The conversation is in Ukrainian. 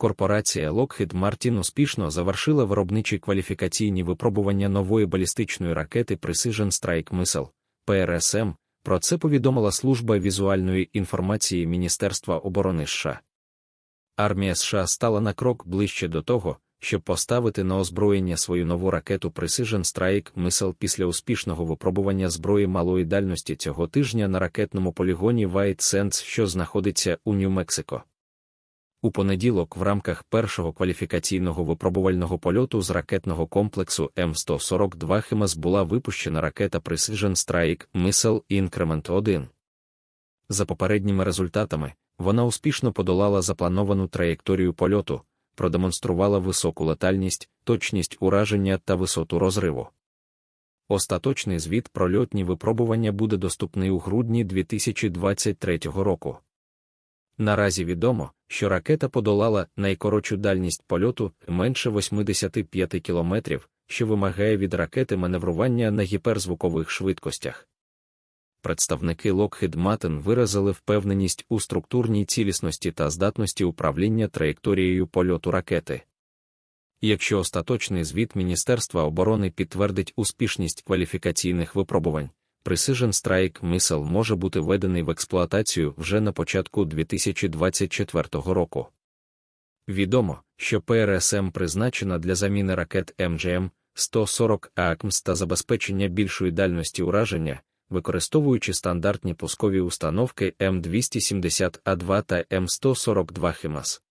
корпорація Lockheed Martin успішно завершила виробничі кваліфікаційні випробування нової балістичної ракети Precision Strike Missile ПРСМ. Про це повідомила служба візуальної інформації Міністерства оборони США. Армія США стала на крок ближче до того, щоб поставити на озброєння свою нову ракету Precision Strike Missile після успішного випробування зброї малої дальності цього тижня на ракетному полігоні White Sands, що знаходиться у Нью-Мексико. У понеділок, в рамках першого кваліфікаційного випробувального польоту з ракетного комплексу М142 Хемес була випущена ракета Precision Strike Missile Increment 1. За попередніми результатами, вона успішно подолала заплановану траєкторію польоту, продемонструвала високу летальність, точність ураження та висоту розриву. Остаточний звіт про льотні випробування буде доступний у грудні 2023 року. Наразі відомо що ракета подолала найкоротшу дальність польоту менше 85 кілометрів, що вимагає від ракети маневрування на гіперзвукових швидкостях. Представники Lockheed Martin виразили впевненість у структурній цілісності та здатності управління траєкторією польоту ракети. Якщо остаточний звіт Міністерства оборони підтвердить успішність кваліфікаційних випробувань, Precision Strike Missile може бути введений в експлуатацію вже на початку 2024 року. Відомо, що ПРСМ призначена для заміни ракет МГМ 140 АКМС та забезпечення більшої дальності ураження, використовуючи стандартні пускові установки М270А2 та М142 ХІМАС.